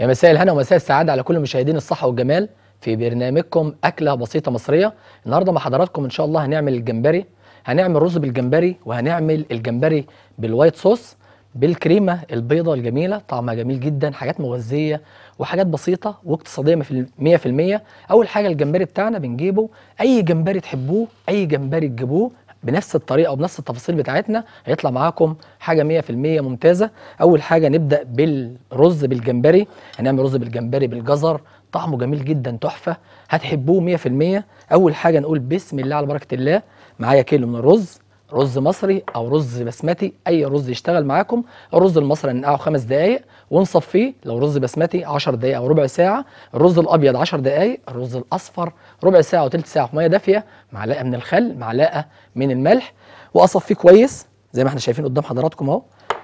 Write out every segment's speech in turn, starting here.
يا مساء الهنا ومساء السعادة على كل مشاهدين الصحة والجمال في برنامجكم أكلة بسيطة مصرية النهاردة مع حضراتكم إن شاء الله هنعمل الجمبري هنعمل رز بالجمبري وهنعمل الجمبري بالوايت صوص بالكريمة البيضة الجميلة طعمها جميل جدا حاجات مغذية وحاجات بسيطة واقتصادية 100% أول حاجة الجمبري بتاعنا بنجيبه أي جمبري تحبوه أي جمبري تجيبوه بنفس الطريقه وبنفس التفاصيل بتاعتنا هيطلع معاكم حاجه 100% ممتازه اول حاجه نبدا بالرز بالجمبري هنعمل رز بالجمبري بالجزر طعمه جميل جدا تحفه هتحبوه 100% اول حاجه نقول بسم الله على بركه الله معايا كيلو من الرز رز مصري او رز بسمتي اي رز يشتغل معاكم الرز المصري ننقعه خمس دقائق ونصفيه لو رز بسمتي 10 دقائق او ربع ساعه الرز الابيض 10 دقائق الرز الاصفر ربع ساعه وثلث ساعه في ميه دافيه معلقه من الخل معلقه من الملح واصفيه كويس زي ما احنا شايفين قدام حضراتكم اهو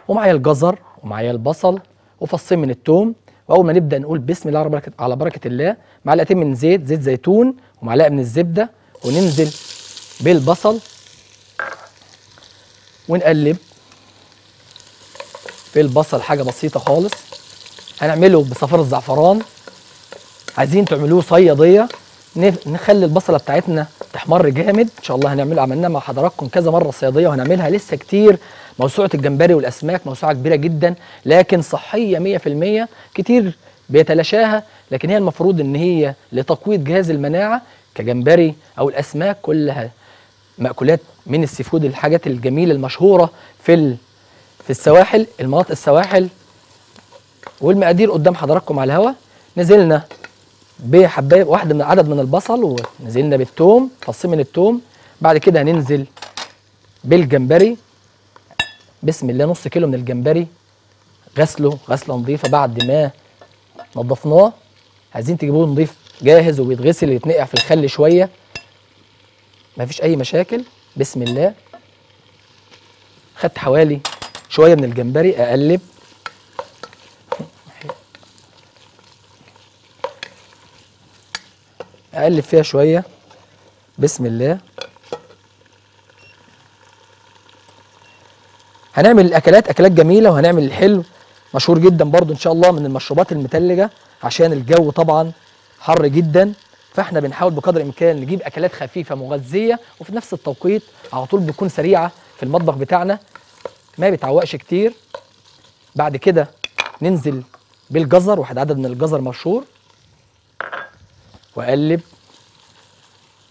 ومعايا الجزر ومعايا البصل وفصين من التوم واول ما نبدا نقول بسم الله على بركه على بركه الله معلقتين من زيت زيت زيتون ومعلقه من الزبده وننزل بالبصل ونقلب في البصل حاجه بسيطه خالص هنعمله بصفار الزعفران عايزين تعملوه صياديه نخلي البصله بتاعتنا تحمر جامد ان شاء الله هنعمل عملناها مع حضراتكم كذا مره صياديه وهنعملها لسه كتير موسوعه الجمبري والاسماك موسوعه كبيره جدا لكن صحيه 100% كتير بيتلاشاها لكن هي المفروض ان هي لتقويض جهاز المناعه كجمبري او الاسماك كلها مأكولات من السي فود الحاجات الجميله المشهوره في في السواحل المناطق السواحل والمقادير قدام حضراتكم على الهواء نزلنا بحبايه واحده من عدد من البصل ونزلنا بالثوم فصين من الثوم بعد كده هننزل بالجمبري بسم الله نص كيلو من الجمبري غسله غسله نظيفه بعد ما نضفناه عايزين تجيبوه نظيف جاهز وبيتغسل يتنقع في الخل شويه مفيش اي مشاكل بسم الله خدت حوالي شويه من الجمبري اقلب اقلب فيها شويه بسم الله هنعمل الاكلات اكلات جميله وهنعمل الحلو مشهور جدا برضو ان شاء الله من المشروبات المثلجه عشان الجو طبعا حر جدا فاحنا بنحاول بقدر الامكان نجيب اكلات خفيفه مغذيه وفي نفس التوقيت على طول بتكون سريعه في المطبخ بتاعنا ما بتعوقش كتير بعد كده ننزل بالجزر واحد عدد من الجزر مشهور واقلب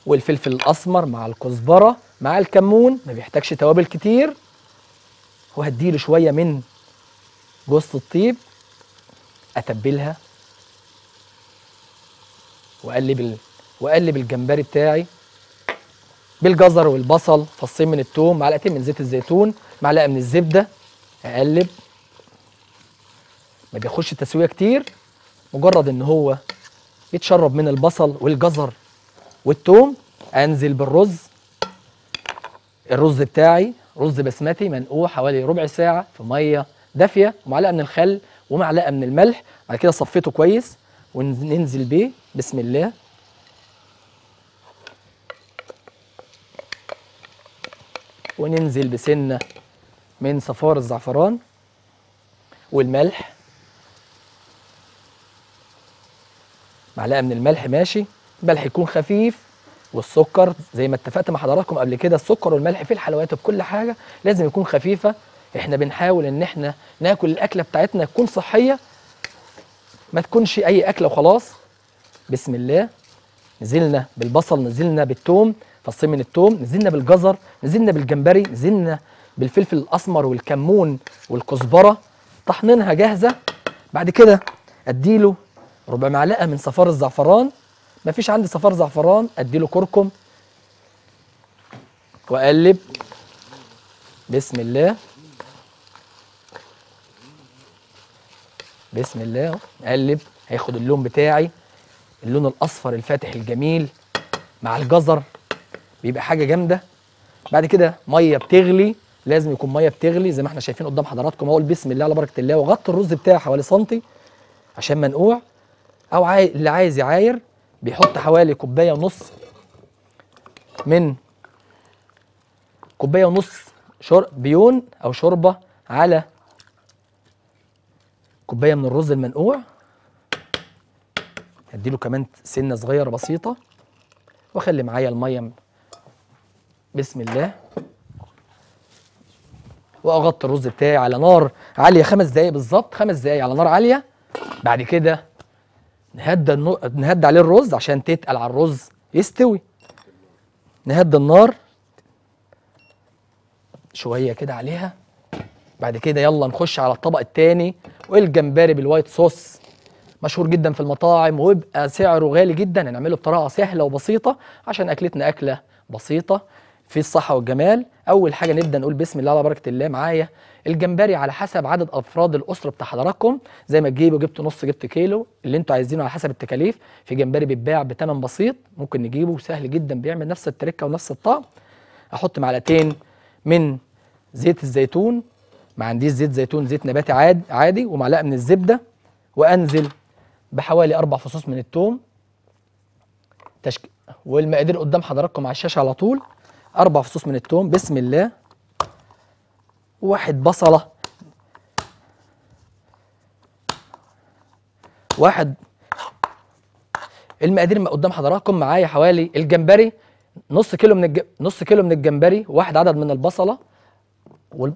والفلفل الاسمر مع الكزبره مع الكمون ما بيحتاجش توابل كتير وهديله شويه من جوز الطيب اتبلها واقلب ال... واقلب الجمبري بتاعي بالجزر والبصل فصين من التوم معلقتين من زيت الزيتون معلقه من الزبده اقلب ما بيخش تسويه كتير مجرد ان هو يتشرب من البصل والجزر والثوم انزل بالرز الرز بتاعي رز بسمتي منقوع حوالي ربع ساعه في ميه دافيه ومعلقه من الخل ومعلقه من الملح بعد كده صفيته كويس وننزل بيه بسم الله وننزل بسنه من صفار الزعفران والملح معلقه من الملح ماشي ملح يكون خفيف والسكر زي ما اتفقت مع حضراتكم قبل كده السكر والملح في الحلويات وبكل حاجه لازم يكون خفيفه احنا بنحاول ان احنا ناكل الاكله بتاعتنا تكون صحيه ما تكونش اي اكله وخلاص بسم الله نزلنا بالبصل نزلنا بالثوم فصين من الثوم نزلنا بالجزر نزلنا بالجمبري نزلنا بالفلفل الاسمر والكمون والكزبره طحنينها جاهزه بعد كده اديله ربع معلقه من صفار الزعفران ما فيش عندي صفار زعفران اديله كركم واقلب بسم الله بسم الله اقلب هياخد اللون بتاعي اللون الاصفر الفاتح الجميل مع الجزر بيبقى حاجه جامده بعد كده ميه بتغلي لازم يكون ميه بتغلي زي ما احنا شايفين قدام حضراتكم اقول بسم الله على بركه الله وغطي الرز بتاعي حوالي سنتي عشان منقوع او عاي... اللي عايز يعاير بيحط حوالي كوبايه ونص من كوبايه ونص شر... بيون او شوربه على كوبايه من الرز المنقوع اديله كمان سنه صغيره بسيطه واخلي معايا الميه بسم الله واغطي الرز بتاعي على نار عاليه خمس دقايق بالظبط خمس دقايق على نار عاليه بعد كده نهدى النو... نهدى عليه الرز عشان تتقل على الرز يستوي نهدى النار شويه كده عليها بعد كده يلا نخش على الطبق التاني والجمبري بالوايت صوص مشهور جدا في المطاعم ويبقى سعره غالي جدا هنعمله بطريقه سهله وبسيطه عشان اكلتنا اكله بسيطه في الصحة والجمال أول حاجة نبدأ نقول بسم الله على بركة الله معايا الجمبري على حسب عدد أفراد الأسرة بتاع حضراتكم زي ما تجيبوا جبت نص جبت كيلو اللي أنتوا عايزينه على حسب التكاليف في جمبري بيتباع بتمن بسيط ممكن نجيبه سهل جدا بيعمل نفس التركة ونفس الطعم أحط معلقتين من زيت الزيتون ما عنديش زيت زيتون زيت نباتي عاد عادي ومعلقة من الزبدة وأنزل بحوالي أربع فصوص من التوم تشك... والمقادير قدام حضراتكم على الشاشة على طول أربع فصوص من التوم بسم الله واحد بصلة واحد المقادير قدام حضراتكم معايا حوالي الجمبري نص كيلو من الج... نص كيلو من الجمبري واحد عدد من البصله و...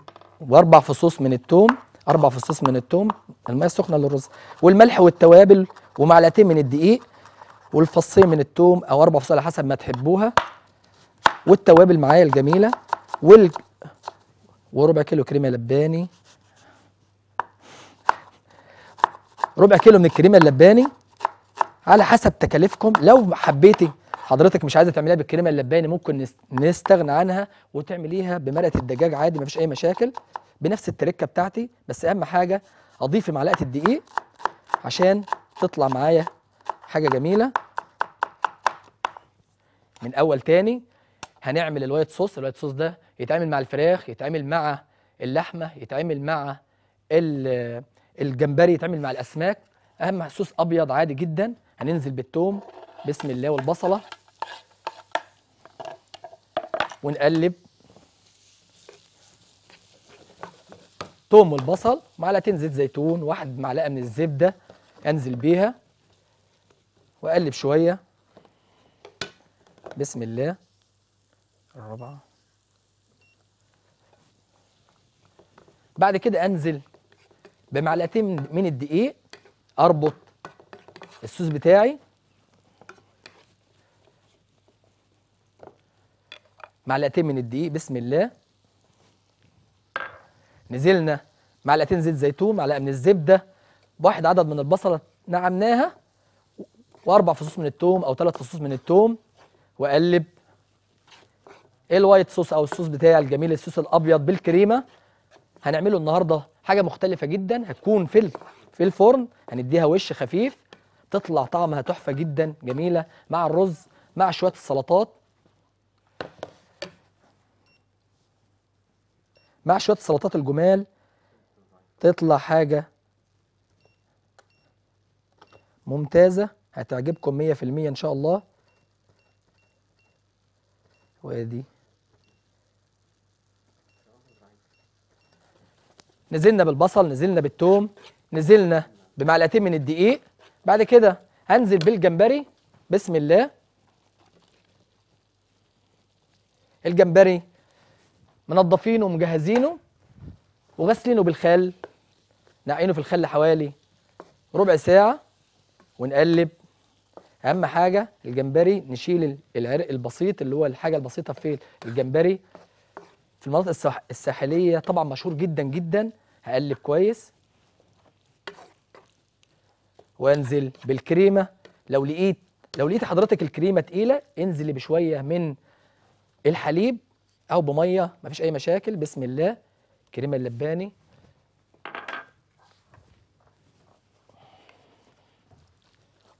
واربع فصوص من التوم اربع فصوص من التوم الميه السخنه للرز والملح والتوابل ومعلقتين من الدقيق والفصين من التوم او اربع فصوص على حسب ما تحبوها والتوابل معايا الجميله وال وربع كيلو كريمه لباني ربع كيلو من الكريمه اللباني على حسب تكاليفكم لو حبيتي حضرتك مش عايزه تعمليها بالكريمه اللباني ممكن نستغنى عنها وتعمليها بمرقه الدجاج عادي مفيش اي مشاكل بنفس التركه بتاعتي بس اهم حاجه اضيفي معلقه الدقيق عشان تطلع معايا حاجه جميله من اول تاني هنعمل الوايت صوص الوايت صوص ده يتعمل مع الفراخ يتعمل مع اللحمه يتعمل مع الجمبري يتعمل مع الاسماك اهم صوص ابيض عادي جدا هننزل بالثوم بسم الله والبصله ونقلب توم والبصل معلقتين زيت زيتون واحد معلقه من الزبده انزل بيها واقلب شويه بسم الله الرابعة بعد كده أنزل بمعلقتين من الدقيق أربط السوس بتاعي معلقتين من الدقيق بسم الله نزلنا معلقتين زيت زيتون معلقه من الزبده واحد عدد من البصله نعمناها واربع فصوص من التوم او ثلاث فصوص من التوم واقلب ايه الوايت صوص او الصوص بتاعي الجميل الصوص الابيض بالكريمه هنعمله النهارده حاجه مختلفه جدا هتكون في في الفرن هنديها وش خفيف تطلع طعمها تحفه جدا جميله مع الرز مع شويه السلطات مع شويه السلطات الجمال تطلع حاجه ممتازه هتعجبكم 100% ان شاء الله وادي نزلنا بالبصل نزلنا بالثوم نزلنا بمعلقتين من الدقيق بعد كده هنزل بالجمبري بسم الله الجمبري منضفينه ومجهزينه وغسلينه بالخل نقعينه في الخل حوالي ربع ساعة ونقلب أهم حاجة الجمبري نشيل العرق البسيط اللي هو الحاجة البسيطة في الجمبري في المناطق الساح... الساحليه طبعا مشهور جدا جدا هقلب كويس وانزل بالكريمه لو لقيت لو لقيت حضرتك الكريمه تقيله انزلي بشويه من الحليب او بميه مفيش اي مشاكل بسم الله كريمه اللباني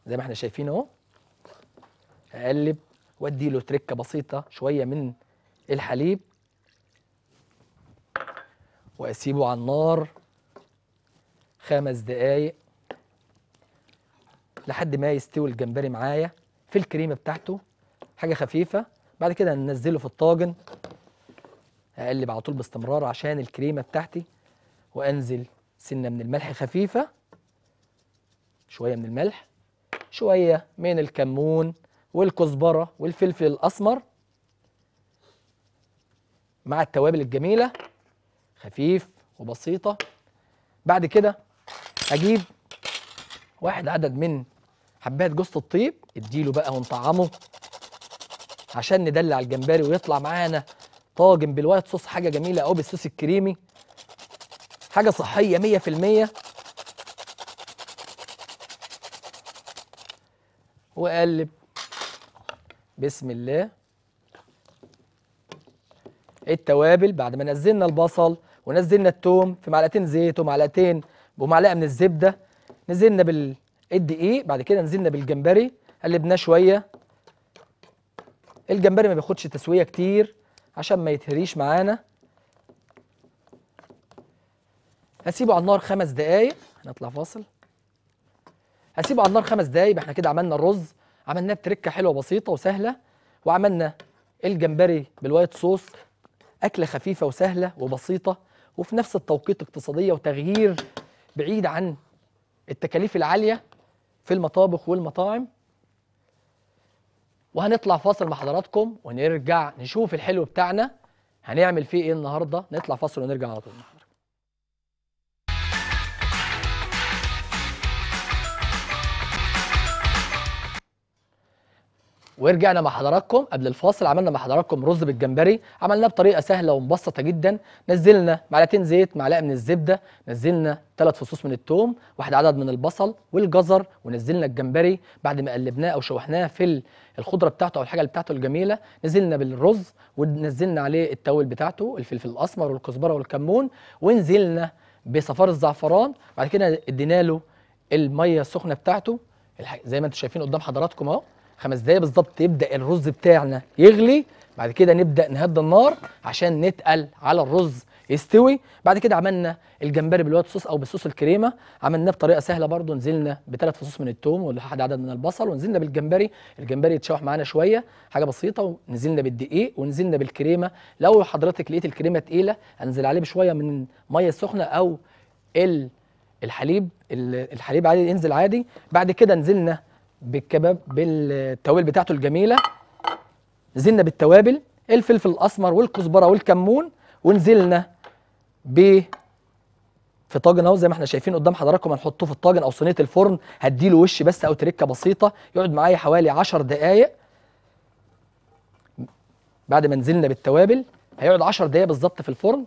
زي ما احنا شايفين اهو هقلب وادي له تركه بسيطه شويه من الحليب وأسيبه على النار خمس دقايق لحد ما يستوي الجمبري معايا في الكريمة بتاعته حاجة خفيفة بعد كده ننزله في الطاجن اقلب على طول باستمرار عشان الكريمه بتاعتي وانزل سنه من الملح خفيفه شويه من الملح شويه من الكمون والكزبره والفلفل الاسمر مع التوابل الجميله خفيف وبسيطه بعد كده هجيب واحد عدد من حبات جوز الطيب اديله بقى ونطعمه عشان ندلع الجمبري ويطلع معانا طاجن بالوايت صوص حاجه جميله أو بالصوص الكريمي حاجه صحيه 100% واقلب بسم الله التوابل بعد ما نزلنا البصل ونزلنا التوم في معلقتين زيت ومعلقتين ومعلقه من الزبده نزلنا بالدقيق بعد كده نزلنا بالجمبري قلبناه شويه الجمبري ما بياخدش تسويه كتير عشان ما يتهريش معانا هسيبه على النار خمس دقايق هنطلع فاصل هسيبه على النار خمس دقايق احنا كده عملنا الرز عملناه بتركه حلوه بسيطه وسهله وعملنا الجمبري بالوايت صوص أكلة خفيفة وسهلة وبسيطة وفي نفس التوقيت اقتصادية وتغيير بعيد عن التكاليف العالية في المطابخ والمطاعم وهنطلع فاصل مع حضراتكم ونرجع نشوف الحلو بتاعنا هنعمل فيه ايه النهارده نطلع فاصل ونرجع على طول ورجعنا مع حضراتكم قبل الفاصل عملنا مع حضراتكم رز بالجمبري عملناه بطريقه سهله ومبسطه جدا نزلنا معلقتين زيت معلقه من الزبده نزلنا ثلاث فصوص من الثوم واحد عدد من البصل والجزر ونزلنا الجمبري بعد ما قلبناه او شوحناه في الخضره بتاعته او الحاجه اللي بتاعته الجميله نزلنا بالرز ونزلنا عليه التوابل بتاعته الفلفل الاسمر والكزبره والكمون ونزلنا بصفار الزعفران بعد كده ادينا له الميه السخنه بتاعته زي ما انتم شايفين قدام حضراتكم اهو خمس دقايق بالظبط يبدا الرز بتاعنا يغلي بعد كده نبدا نهدى النار عشان نتقل على الرز يستوي بعد كده عملنا الجمبري بالوايت صوص او بالصوص الكريمه عملناه بطريقه سهله برضو نزلنا بثلاث فصوص من الثوم ولحد عدد من البصل ونزلنا بالجمبري الجمبري يتشوح معانا شويه حاجه بسيطه ونزلنا بالدقيق ونزلنا بالكريمه لو حضرتك لقيت الكريمه تقيله انزل عليه بشويه من الميه السخنه او الحليب الحليب عادي ينزل عادي بعد كده نزلنا بالكباب بالتوابل بتاعته الجميله نزلنا بالتوابل الفلفل الاسمر والكزبره والكمون ونزلنا ب في طاجن اهو زي ما احنا شايفين قدام حضراتكم هنحطه في الطاجن او صينيه الفرن هديله وش بس او تركه بسيطه يقعد معايا حوالي 10 دقائق بعد ما نزلنا بالتوابل هيقعد 10 دقائق بالظبط في الفرن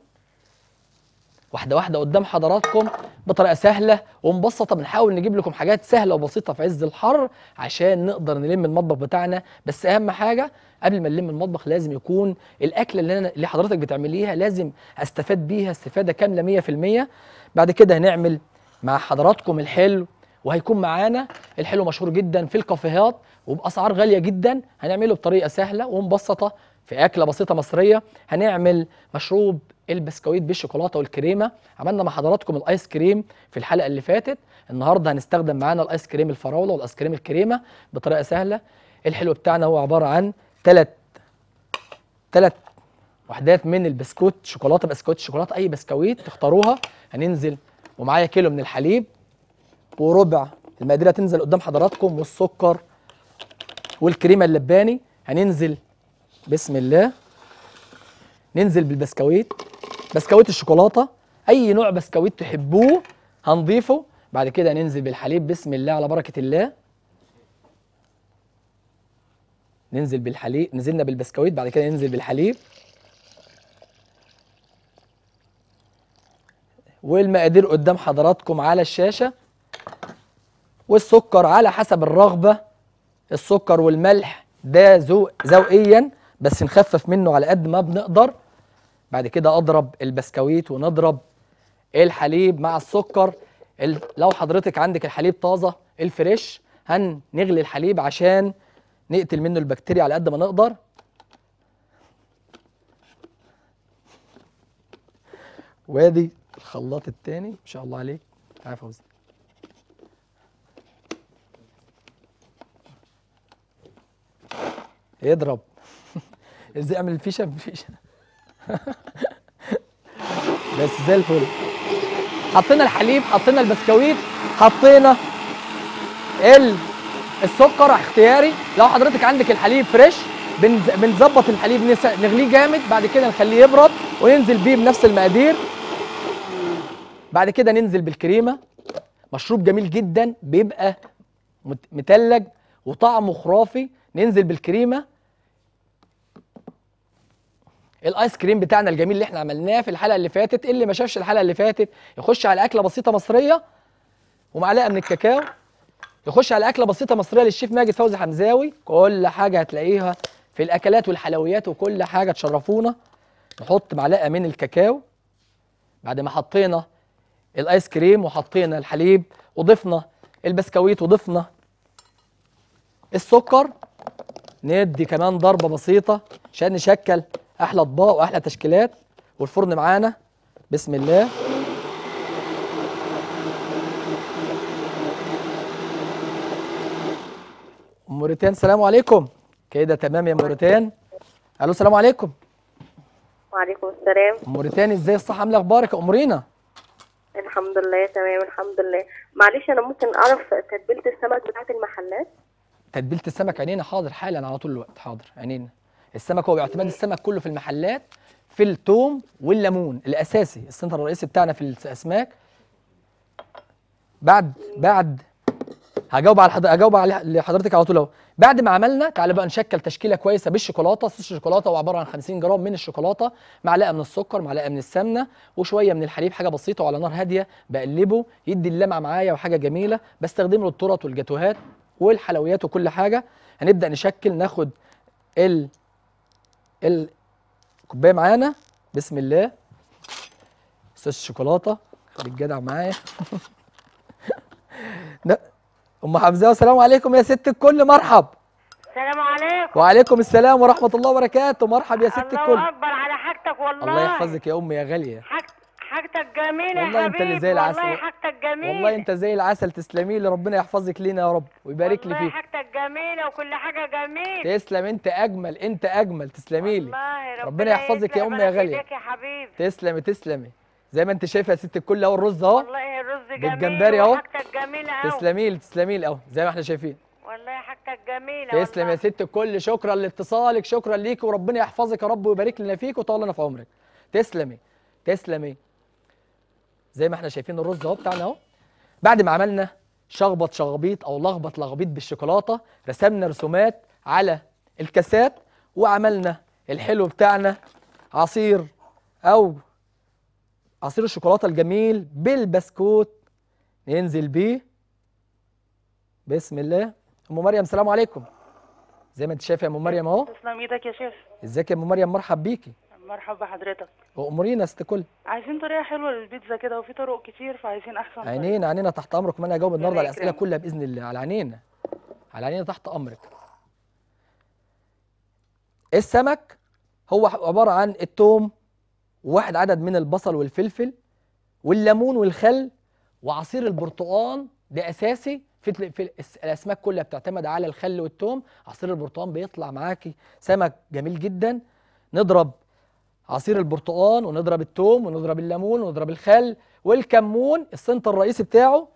واحده واحده قدام حضراتكم بطريقه سهله ومبسطه بنحاول نجيب لكم حاجات سهله وبسيطه في عز الحر عشان نقدر نلم المطبخ بتاعنا بس اهم حاجه قبل ما نلم المطبخ لازم يكون الاكله اللي انا اللي حضرتك بتعمليها لازم استفاد بيها استفاده كامله 100% بعد كده هنعمل مع حضراتكم الحلو وهيكون معانا الحلو مشهور جدا في الكافيهات وباسعار غاليه جدا هنعمله بطريقه سهله ومبسطه في اكله بسيطه مصريه هنعمل مشروب البسكويت بالشوكولاته والكريمه عملنا مع حضراتكم الايس كريم في الحلقه اللي فاتت النهارده هنستخدم معانا الايس كريم الفراوله والايس كريم الكريمه بطريقه سهله الحلو بتاعنا هو عباره عن ثلاث ثلاث وحدات من البسكوت شوكولاته بسكوت شوكولاته اي بسكويت تختاروها هننزل ومعايا كيلو من الحليب وربع المقادير هتنزل قدام حضراتكم والسكر والكريمه اللباني هننزل بسم الله ننزل بالبسكويت بسكويت الشوكولاته اي نوع بسكويت تحبوه هنضيفه بعد كده ننزل بالحليب بسم الله على بركه الله ننزل بالحليب نزلنا بالبسكويت بعد كده ننزل بالحليب والمقادير قدام حضراتكم على الشاشه والسكر على حسب الرغبه السكر والملح ده ذوقيا بس نخفف منه على قد ما بنقدر بعد كده اضرب البسكويت ونضرب الحليب مع السكر لو حضرتك عندك الحليب طازه الفريش هنغلي الحليب عشان نقتل منه البكتيريا على قد ما نقدر وادي الخلاط الثاني ما شاء الله عليك تعالى فوزي يضرب ازاي اعمل الفيشه بفيشه بس زي الفل حطينا الحليب حطينا البسكويت حطينا ال السكر اختياري لو حضرتك عندك الحليب فريش بنظبط الحليب نغليه جامد بعد كده نخليه يبرد وننزل بيه بنفس المقادير بعد كده ننزل بالكريمه مشروب جميل جدا بيبقى متلج وطعمه خرافي ننزل بالكريمه الايس كريم بتاعنا الجميل اللي احنا عملناه في الحلقه اللي فاتت اللي ما شافش الحلقه اللي فاتت يخش على اكله بسيطه مصريه ومعلقه من الكاكاو يخش على اكله بسيطه مصريه للشيف ماجد فوزي حمزاوي كل حاجه هتلاقيها في الاكلات والحلويات وكل حاجه تشرفونا نحط معلقه من الكاكاو بعد ما حطينا الايس كريم وحطينا الحليب وضفنا البسكويت وضفنا السكر ندي كمان ضربه بسيطه عشان نشكل احلى اطباق واحلى تشكيلات والفرن معانا بسم الله موريتان سلام عليكم كده تمام يا موريتان الو السلام عليكم وعليكم السلام موريتان ازاي الصحه عامله اخبارك يا الحمد لله تمام الحمد لله معلش انا ممكن اعرف تتبيله السمك بتاعت المحلات تتبيله السمك عينينا حاضر حالا على طول الوقت حاضر عينينا السمك هو باعتماد السمك كله في المحلات في التوم والليمون الاساسي السنتر الرئيسي بتاعنا في الاسماك بعد بعد هجاوب على هجاوب على لحضرتك على طول اهو بعد ما عملنا تعالى بقى نشكل تشكيله كويسه بالشوكولاته صوص الشوكولاته هو عباره عن 50 جرام من الشوكولاته معلقه من السكر معلقه من السمنه وشويه من الحليب حاجه بسيطه وعلى نار هاديه بقلبه يدي اللمعه معايا وحاجه جميله بستخدمه الترط والجاتوهات والحلويات وكل حاجه هنبدا نشكل ناخد ال الكوبايه معانا بسم الله استاذ الشوكولاته خليك جدع معايا ام حمزه والسلام عليكم يا ست الكل مرحب السلام عليكم وعليكم السلام ورحمه الله وبركاته مرحب يا ست الكل الله اكبر على حاجتك والله الله يحفظك يا ام يا غاليه حاجتك جميله والله يا انت اللي زي العسل والله حاجتك جميله والله انت زي العسل تسلمي لي ربنا يحفظك لينا يا رب ويبارك لي فيك والله حاجتك جميله وكل حاجه جميله تسلم انت اجمل انت اجمل تسلمي لي والله ربنا, ربنا يحفظك يا امي يا غاليه يا حبيبي تسلمي تسلمي زي ما انت شايفه يا ست الكل اهو الرز اهو والله الرز جميل بالجمبري اهو حاجتك جميله قوي تسلمي لي تسلمي لي اهو زي ما احنا شايفين والله حاجتك جميله تسلم يا ست الكل شكرا لاتصالك شكرا ليكي وربنا يحفظك يا رب ويبارك لنا فيك ويطول لنا في عمرك تسلمي تسلمي زي ما احنا شايفين الرز اهو بتاعنا اهو بعد ما عملنا شخبط شخبيط او لخبط لخبيط بالشوكولاته رسمنا رسومات على الكاسات وعملنا الحلو بتاعنا عصير او عصير الشوكولاته الجميل بالبسكوت ننزل بيه بسم الله ام مريم السلام عليكم زي ما انت شايفه يا ام مريم اهو تسلم ايدك يا شيخ ازيك يا ام مريم مرحب بيكي مرحبا بحضرتك وامرينا ست كل عايزين طريقه حلوه للبيتزا كده وفي طرق كتير فعايزين احسن عينينا عينينا تحت امرك وانا هجاوب النهارده على الاسئله كلها باذن الله على عينينا على عينينا تحت امرك السمك هو عباره عن التوم وواحد عدد من البصل والفلفل والليمون والخل وعصير البرتقال ده اساسي في, في الاسماك كلها بتعتمد على الخل والثوم عصير البرتقال بيطلع معاكي سمك جميل جدا نضرب عصير البرتقال ونضرب التوم ونضرب الليمون ونضرب الخل والكمون السنت الرئيسي بتاعه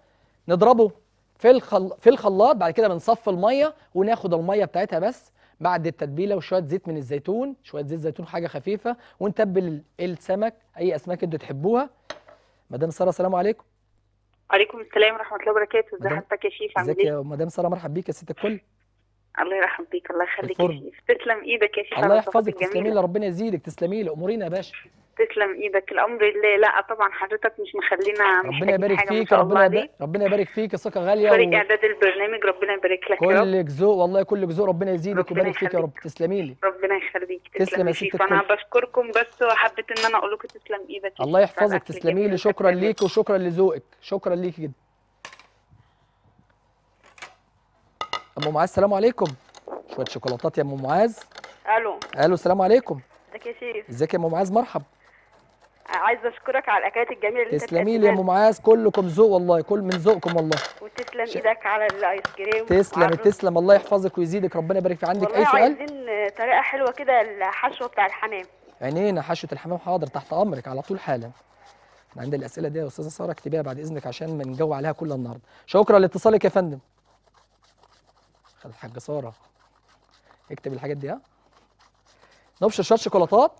نضربه في الخل... في الخلاط بعد كده بنصفي الميه وناخد الميه بتاعتها بس بعد التتبيله وشويه زيت من الزيتون شويه زيت زيتون حاجه خفيفه ونتبل السمك اي اسماك انتوا تحبوها مدام ساره السلام عليكم عليكم السلام ورحمه الله وبركاته ازي حضرتك يا شيخ عامل ايه ازيك يا إيه؟ مدام ساره مرحب بيك يا ست الكل الله يرحم بيك الله يخليك يا شيخ تسلم ايدك يا شيخ الله يحفظك تسلمي لي ربنا يزيدك تسلمي لي امورينا يا باشا تسلم ايدك الامر لله لا طبعا حضرتك مش مخلينا ربنا يبارك فيك ربنا ربنا يبارك فيك ثقه غاليه فريق و... اعداد البرنامج ربنا يبارك لك يا رب كلك ذوق والله كلك ذوق ربنا يزيدك ويبارك فيك يا رب تسلمي لي ربنا يخليك تسلم يا ستك انا بشكركم بس وحبيت ان انا اقول لكم تسلم ايدك الله يحفظك تسلمي لي شكرا ليك وشكرا لذوقك شكرا ليك جدا ام معاذ السلام عليكم شويه شوكولاتات يا ام معاذ الو الو السلام عليكم ازيك يا شيخ ازيك يا ام معاذ مرحب عايزه اشكرك على الاكلات الجميله اللي تسلمي لي يا ام معاذ كلكم ذوق والله كل من ذوقكم والله وتسلم ش... ايدك على الايس كريم تسلم تسلم الله يحفظك ويزيدك ربنا يبارك في عندك اي سؤال عايزين طريقه حلوه كده الحشوه بتاع الحمام عينينا حشوه الحمام حاضر تحت امرك على طول حالا عندي الاسئله دي يا استاذه ساره اكتبيها بعد اذنك عشان ما نجاوب عليها كل النهارده شكرا لاتصالك يا فندم الحاجه ساره اكتب الحاجات دي ها نبشر شويه شوكولاتات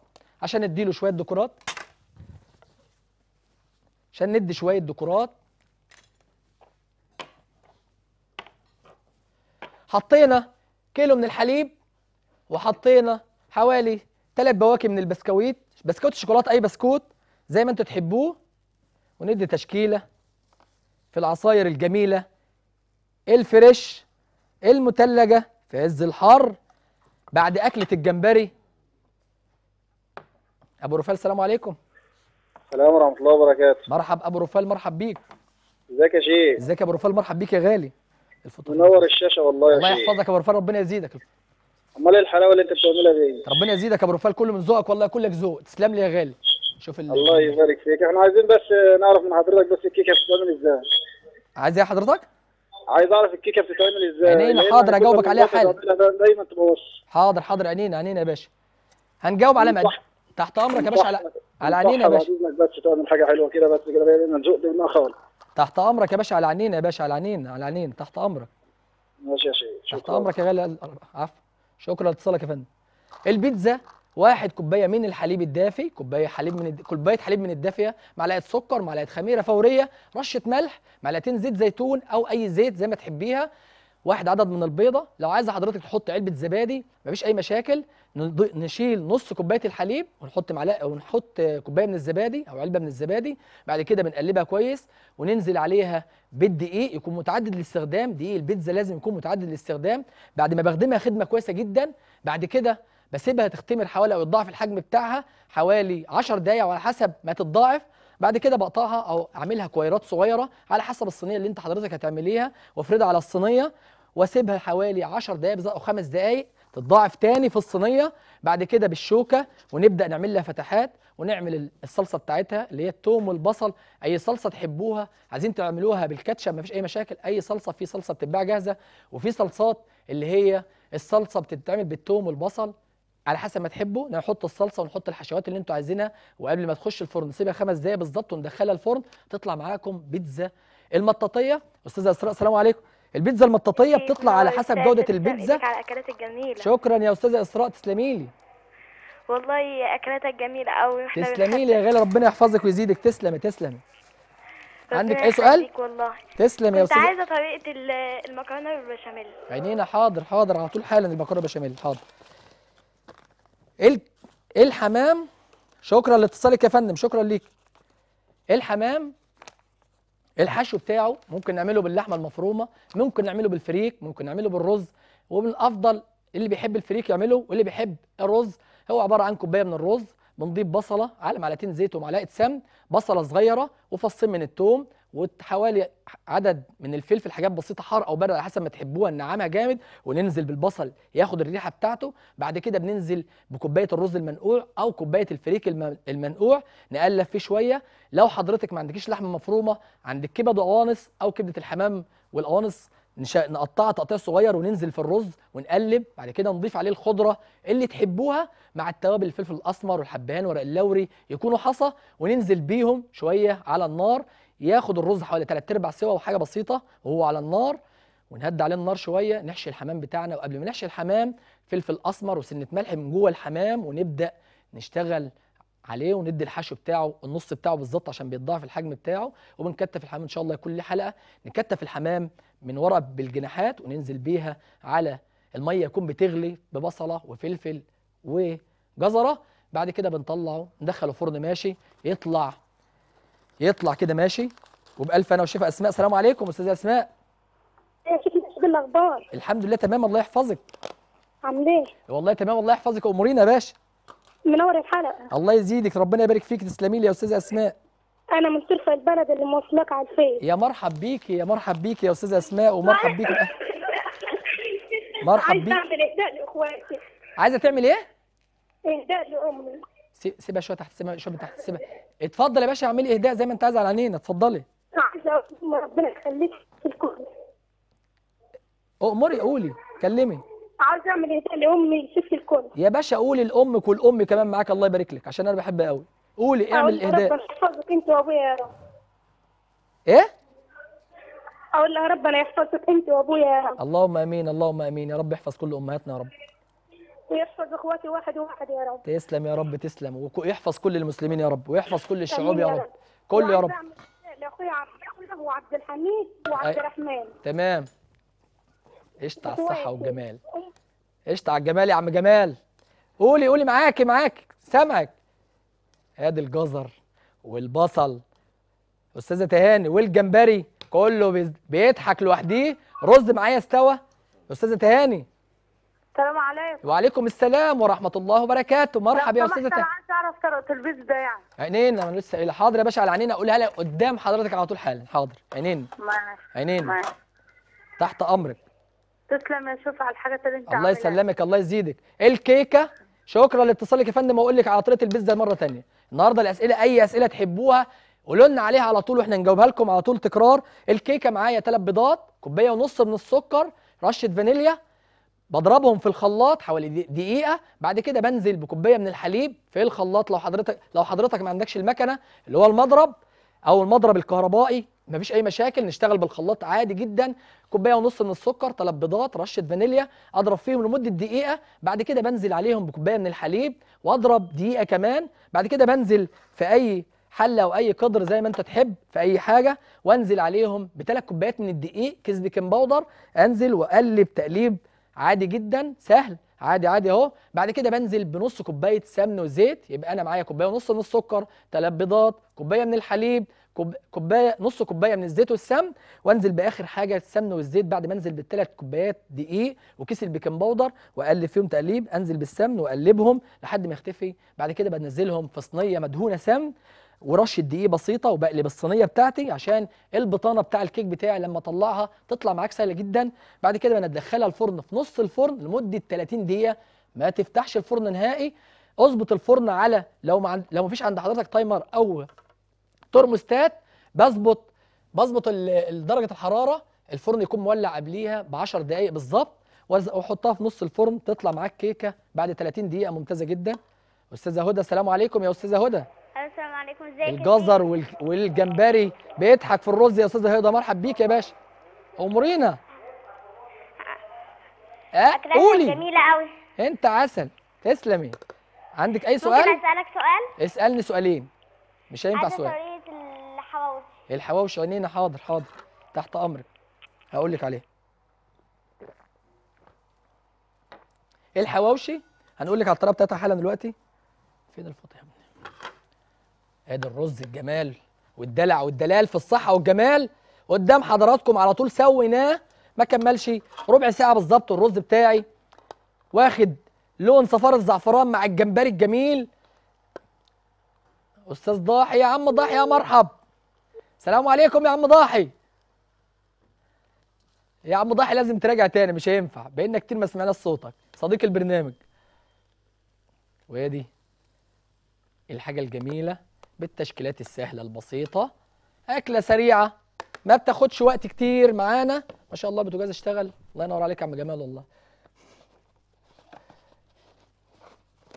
عشان نديله شويه ديكورات عشان ندي شويه ديكورات حطينا كيلو من الحليب وحطينا حوالي ثلاث بواكي من البسكويت بسكوت الشوكولاته اي بسكوت زي ما انتوا تحبوه وندي تشكيله في العصاير الجميله الفريش المثلجة في عز الحر بعد أكلة الجمبري أبو رفال السلام عليكم السلام ورحمة الله وبركاته مرحب أبو رفال مرحب بيك ازيك يا شيخ ازيك يا أبو رفال مرحب بيك يا غالي الفطور منور الشاشة والله يا شيخ الله يحفظك يا أبو رفال ربنا يزيدك امال ايه الحلاوه اللي انت بتعملها دي ربنا يزيدك يا ابو رفال كله من ذوقك والله كلك ذوق تسلم لي يا غالي شوف اللي الله يبارك فيك احنا عايزين بس نعرف من حضرتك بس الكيكه بتتعمل ازاي عايز ايه حضرتك عايز اعرف الكيكه بتتعمل ازاي عينينا حاضر اجاوبك عليها حالا دايما تبوظ حاضر حاضر عينينا عينينا يا باشا هنجاوب على مقد تحت امرك يا باشا على على عينينا يا باشا بس تعمل حاجه حلوه كده بس كده انا يعني ذقت منها خالص تحت امرك يا باشا على عينينا يا باشا على عينينا على عينينا تحت امرك ماشي يا شيخ تحت امرك يا غالي عفوا شكرا لاتصالك يا فندم البيتزا واحد كوبايه من الحليب الدافي كوبايه حليب من كوبايه حليب من الدافيه معلقه سكر معلقه خميره فوريه رشه ملح معلقتين زيت زيتون او اي زيت زي ما تحبيها واحد عدد من البيضه لو عايزه حضرتك تحط علبه زبادي مفيش اي مشاكل نشيل نص كوبايه الحليب ونحط معلقه ونحط كوبايه من الزبادي او علبه من الزبادي بعد كده بنقلبها كويس وننزل عليها بالدقيق يكون متعدد الاستخدام دقيق البيتزا لازم يكون متعدد الاستخدام بعد ما بخدمها خدمه كويسه جدا بعد كده بسيبها تختمر حوالي او يتضاعف الحجم بتاعها حوالي 10 دقائق وعلى حسب ما تتضاعف بعد كده بقطعها او اعملها كويرات صغيره على حسب الصينيه اللي انت حضرتك هتعمليها وافردها على الصينيه واسيبها حوالي 10 دقائق او 5 دقائق تتضاعف تاني في الصينيه بعد كده بالشوكه ونبدا نعمل لها فتحات ونعمل الصلصه بتاعتها اللي هي التوم والبصل اي صلصه تحبوها عايزين تعملوها بالكاتشب مفيش اي مشاكل اي صلصه في صلصه بتتباع جاهزه وفي صلصات اللي هي الصلصه بتتعمل بالتوم والبصل على حسب ما تحبوا نحط الصلصه ونحط الحشوات اللي انتوا عايزينها وقبل ما تخش الفرن نسيبها خمس دقائق بالظبط وندخلها الفرن تطلع معاكم بيتزا المطاطيه استاذه اسراء السلام عليكم البيتزا المطاطيه بتطلع على حسب جوده البيتزا على الاكلات الجميله شكرا يا استاذه اسراء تسلمي لي والله اكلاتك جميله قوي تسلمي لي يا غالي ربنا يحفظك ويزيدك تسلمي تسلمي عندك اي سؤال والله تسلم يا استاذ انت عايزه طريقه المكرونه بالبشاميل عينينا حاضر حاضر على طول حالا المكرونه بالبشاميل حاضر إيه الحمام شكرا لاتصالك يا فندم شكرا ليك إيه الحمام إيه الحشو بتاعه ممكن نعمله باللحمه المفرومه ممكن نعمله بالفريك ممكن نعمله بالرز ومن الافضل اللي بيحب الفريك يعمله واللي بيحب الرز هو عباره عن كوبايه من الرز بنضيف بصله على معلقتين زيت ومعلقه سمن بصله صغيره وفصين من الثوم وحوالي عدد من الفلفل حاجات بسيطه حار او برد على حسب ما تحبوها النعامه جامد وننزل بالبصل ياخد الريحه بتاعته بعد كده بننزل بكوبايه الرز المنقوع او كوبايه الفريك المنقوع نقلب فيه شويه لو حضرتك ما عندكيش لحمه مفرومه عندك كبد وقوانص او كبده الحمام والقوانص نقطعها تقطيع صغير وننزل في الرز ونقلب بعد كده نضيف عليه الخضره اللي تحبوها مع التوابل الفلفل الاسمر والحبهان ورق اللوري يكونوا حصى وننزل بيهم شويه على النار ياخد الرز حوالي تلات ارباع سوا وحاجه بسيطه وهو على النار ونهد عليه النار شويه نحشي الحمام بتاعنا وقبل ما نحشي الحمام فلفل اسمر وسنه ملح من جوه الحمام ونبدا نشتغل عليه وندي الحشو بتاعه النص بتاعه بالظبط عشان بيتضاعف الحجم بتاعه وبنكتف الحمام ان شاء الله كل حلقه نكتف الحمام من ورا بالجناحات وننزل بيها على الميه يكون بتغلي ببصله وفلفل وجزره بعد كده بنطلعه ندخله فرن ماشي يطلع يطلع كده ماشي وبألف أنا وشفا أسماء السلام عليكم أستاذة أسماء إيه، الأخبار الحمد لله تمام الله يحفظك عامل إيه والله تمام الله يحفظك أمورينا يا باشا منور الحلقة الله يزيدك ربنا يبارك فيك تسلمي لي يا أستاذة أسماء أنا من طرف البلد اللي موصلاك على الفيس يا مرحب بيكي يا مرحب بيكي يا أستاذة أسماء ومرحب بيكي مرحب بيكي عايزة تعمل إهداء لإخواتي عايزة تعمل إيه؟ إهداء لأمي سيبها شويه تحت سيبها شويه تحت سيبها اتفضل يا باشا اعملي اهداء زي ما انت عايزه على عينينا اتفضلي ربنا يخليك في امري قولي كلمي عايزه اعمل اهداء لامي شوفي الكل يا باشا قولي لامك والام كمان معاك الله يبارك لك عشان انا بحبها قوي قولي اعمل اهداء ربنا يحفظك انت وابويا يا رب ايه اقول لها ربنا يحفظك انت وابويا يا رب اللهم امين اللهم امين يا رب احفظ كل امهاتنا يا رب ويحفظ اخواتي واحد واحد يا رب تسلم يا رب تسلم ويحفظ كل المسلمين يا رب ويحفظ كل الشعوب يا رب كل يا رب لاخويا عبد الله وعبد الحميد وعبد الرحمن تمام قشطة على الصحة والجمال قشطة على الجمال يا عم جمال قولي قولي معاكي معاكي سامعك ادي الجزر والبصل استاذة تهاني والجمبري كله بيضحك لوحديه رز معايا استوى استاذة تهاني السلام عليكم وعليكم السلام ورحمه الله وبركاته مرحبا يا استاذه انا عايز اعرف طريقه البيس ده يعني عينينا انا لسه قايله حاضر يا باشا على عينينا اقولها لك قدام حضرتك على طول حالا حاضر عينينا ماشي عينينا ماشي تحت امرك تسلم يا شوف على الحاجات اللي انت الله يسلمك الله يزيدك الكيكه شكرا لاتصالك يا فندم واقول لك على طريقه البيتزا مره ثانيه النهارده الاسئله اي اسئله تحبوها قولوا لنا عليها على طول واحنا نجاوبها لكم على طول تكرار الكيكه معايا ثلاث بيضات كوبايه ونص من السكر رشه فانيليا بضربهم في الخلاط حوالي دقيقه بعد كده بنزل بكوبايه من الحليب في الخلاط لو حضرتك لو حضرتك ما عندكش المكنه اللي هو المضرب او المضرب الكهربائي مفيش اي مشاكل نشتغل بالخلاط عادي جدا كوبايه ونص من السكر ثلاث بيضات رشه فانيليا اضرب فيهم لمده دقيقه بعد كده بنزل عليهم بكوبايه من الحليب واضرب دقيقه كمان بعد كده بنزل في اي حله أو أي قدر زي ما انت تحب في اي حاجه وانزل عليهم بثلاث كوبايات من الدقيق كيس بيكنج باودر انزل واقلب تقليب عادي جدا سهل عادي عادي اهو بعد كده بنزل بنص كوبايه سمن وزيت يبقى انا معايا كوبايه ونص من السكر ثلاث بيضات كوبايه من الحليب كوبايه نص كوبايه من الزيت والسمن وانزل باخر حاجه السمن والزيت بعد ما انزل بالثلاث كوبايات دقيق وكيس البيكنج باودر واقلب فيهم تقليب انزل بالسمن واقلبهم لحد ما يختفي بعد كده بنزلهم في صينيه مدهونه سمن ورش دقيق بسيطه وبقلب الصينيه بتاعتي عشان البطانه بتاع الكيك بتاعي لما اطلعها تطلع معاك سهله جدا بعد كده انا ادخلها الفرن في نص الفرن لمده 30 دقيقه ما تفتحش الفرن نهائي اظبط الفرن على لو ما عند... لو مفيش عند حضرتك تايمر او ترموستات بظبط بظبط درجه الحراره الفرن يكون مولع قبليها ب 10 دقائق بالظبط واحطها في نص الفرن تطلع معاك كيكه بعد 30 دقيقه ممتازه جدا استاذه هدى السلام عليكم يا استاذه هدى السلام عليكم ازيك الجزر والجمبري بيضحك في الرز يا استاذه هيدا مرحب بيك يا باشا امرينا اه قولي جميله قوي انت عسل تسلمي عندك اي سؤال ممكن اسالك سؤال اسالني سؤالين مش هينفع سؤال عايزه طريقه الحواوشي الحواوشي عينينا حاضر حاضر تحت امرك هقول لك عليه الحواوشي هنقول لك على الطريقه بتاعتها حالا دلوقتي فين الفاطمه ادي الرز الجمال والدلع والدلال في الصحه والجمال قدام حضراتكم على طول سويناه ما كملش ربع ساعه بالظبط الرز بتاعي واخد لون صفار الزعفران مع الجمبري الجميل استاذ ضاحي يا عم ضاحي يا مرحب سلام عليكم يا عم ضاحي يا عم ضاحي لازم تراجع تاني مش هينفع بقينا كتير ما سمعناش صوتك صديق البرنامج وهي دي الحاجه الجميله بالتشكيلات السهلة البسيطة أكلة سريعة ما بتاخدش وقت كتير معانا ما شاء الله بتجاز اشتغل الله ينور عليك يا عم جمال والله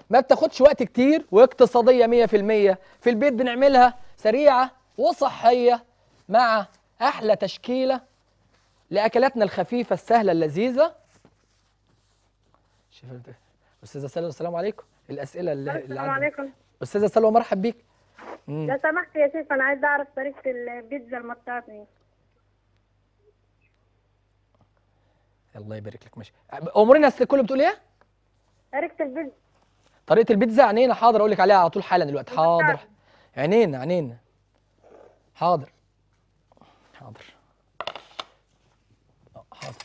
ما بتاخدش وقت كتير واقتصادية 100% في البيت بنعملها سريعة وصحية مع أحلى تشكيلة لأكلاتنا الخفيفة السهلة اللذيذة أستاذة سلوى السلام عليكم الأسئلة اللي السلام عليكم أستاذة سلوى مرحب بيك لو سمحت يا شيخ انا عايز اعرف طريقه البيتزا المطاطي الله يبارك لك ماشي امرنا كله بتقول ايه طريقه البيتزا طريقه البيتزا عينينا حاضر اقول لك عليها على طول حالا دلوقتي حاضر عينينا عينينا حاضر حاضر حاضر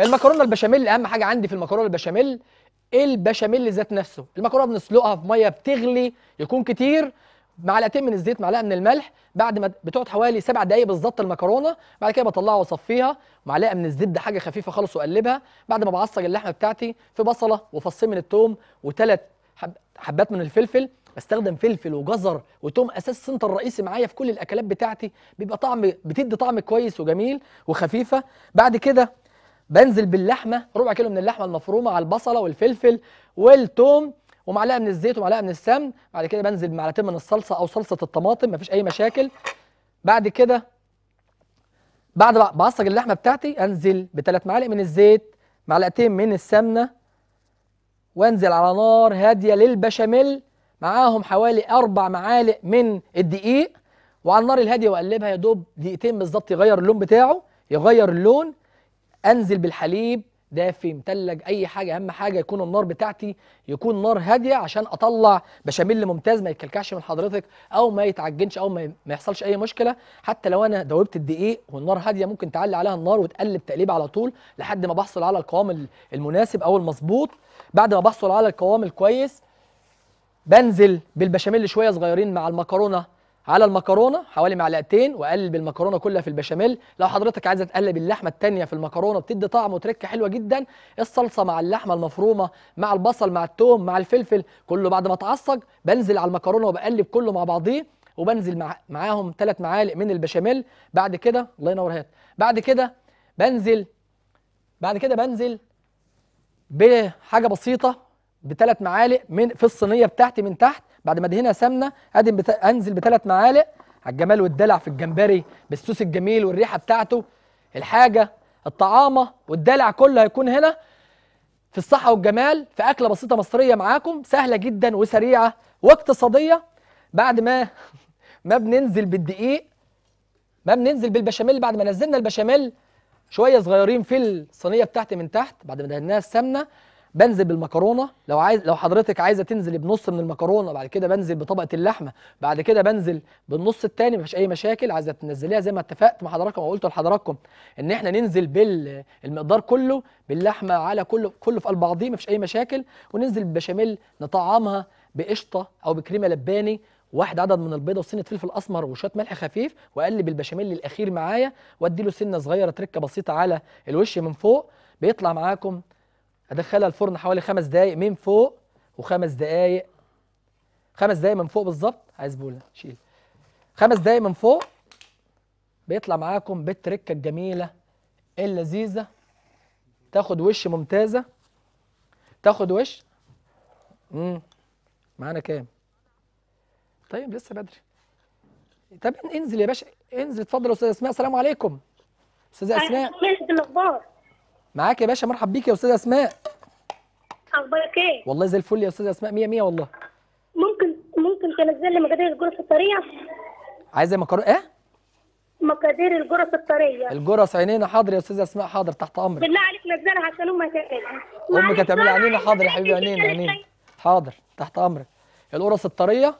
المكرونه البشاميل اهم حاجه عندي في المكرونه البشاميل البشاميل ذات نفسه المكرونه بنسلقها في ميه بتغلي يكون كتير معلقتين من الزيت معلقه من الملح بعد ما بتقعد حوالي سبع دقائق بالظبط المكرونه بعد كده بطلعها واصفيها معلقه من الزبده حاجه خفيفه خالص واقلبها بعد ما بعصر اللحمه بتاعتي في بصله وفصين من الثوم وثلاث حبات من الفلفل بستخدم فلفل وجزر وتوم اساس السنتر الرئيسي معايا في كل الاكلات بتاعتي بيبقى طعم بتدي طعم كويس وجميل وخفيفه بعد كده بنزل باللحمه ربع كيلو من اللحمه المفرومه على البصله والفلفل والثوم ومعلقه من الزيت ومعلقه من السمن بعد كده بنزل بمعلقتين من الصلصه او صلصه الطماطم مفيش اي مشاكل بعد كده بعد بعصج اللحمه بتاعتي انزل بثلاث معالق من الزيت معلقتين من السمنه وانزل على نار هاديه للبشاميل معاهم حوالي اربع معالق من الدقيق وعلى النار الهاديه واقلبها يا دوب دقيقتين بالظبط يغير اللون بتاعه يغير اللون انزل بالحليب دافي متلج اي حاجه اهم حاجه يكون النار بتاعتي يكون نار هاديه عشان اطلع بشاميل ممتاز ما يتكلكعش من حضرتك او ما يتعجنش او ما يحصلش اي مشكله حتى لو انا دوبت الدقيق والنار هاديه ممكن تعلي عليها النار وتقلب تقليب على طول لحد ما بحصل على القوام المناسب او المظبوط بعد ما بحصل على القوام الكويس بنزل بالبشاميل شويه صغيرين مع المكرونه على المكرونه حوالي معلقتين وقلب المكرونه كلها في البشاميل لو حضرتك عايزه تقلب اللحمه الثانيه في المكرونه بتدي طعم وتركه حلوه جدا الصلصه مع اللحمه المفرومه مع البصل مع الثوم مع الفلفل كله بعد ما اتعصج بنزل على المكرونه وبقلب كله مع بعضيه وبنزل مع معاهم ثلاث معالق من البشاميل بعد كده الله ينور هات بعد كده بنزل بعد كده بنزل بحاجه بسيطه بثلاث معالق من في الصينيه بتاعتي من تحت بعد ما دهنها سمنه ادهن بت... انزل بثلاث معالق على الجمال والدلع في الجمبري بالسوس الجميل والريحه بتاعته الحاجه الطعامه والدلع كله هيكون هنا في الصحه والجمال في اكله بسيطه مصريه معاكم سهله جدا وسريعه واقتصاديه بعد ما ما بننزل بالدقيق ما بننزل بالبشاميل بعد ما نزلنا البشاميل شويه صغيرين في الصينيه بتاعتي من تحت بعد ما دهناها السمنه بنزل بالمكرونه لو عايز لو حضرتك عايزه تنزل بنص من المكرونه بعد كده بنزل بطبقه اللحمه بعد كده بنزل بالنص الثاني مفيش اي مشاكل عايزه تنزليها زي ما اتفقت مع حضراتكم وقلت لحضراتكم ان احنا ننزل بالمقدار كله باللحمه على كله كله في قلب بعضيه مفيش اي مشاكل وننزل بالبشاميل نطعمها بقشطه او بكريمه لباني واحد عدد من البيضه وسنه فلفل اسمر وشويه ملح خفيف واقلب البشاميل الاخير معايا وادي له سنه صغيره تركه بسيطه على الوش من فوق بيطلع معاكم ادخلها الفرن حوالي خمس دقايق من فوق وخمس دقايق خمس دقايق من فوق بالظبط عايز بوله شيل خمس دقايق من فوق بيطلع معاكم بالتركه الجميله اللذيذه تاخد وش ممتازه تاخد وش امم معانا كام طيب لسه بدري طب انزل يا باشا انزل اتفضل يا استاذ اسماء السلام عليكم استاذ اسماء الاخبار معاك يا باشا مرحب بيك يا استاذه اسماء اخبارك ايه والله زي الفل يا استاذه اسماء 100 100 والله ممكن ممكن تنزل لي مقادير الجرس الطريه عايزه مكرونه ايه مقادير الجرس الطريه الجرس عينينا حاضر يا استاذه اسماء حاضر تحت امرك بالله عليك نزلها عشان امك هتعملها امك هتعملها عينينا حاضر يا حبيبي عينينا عينينا حاضر تحت امرك القرص الطريه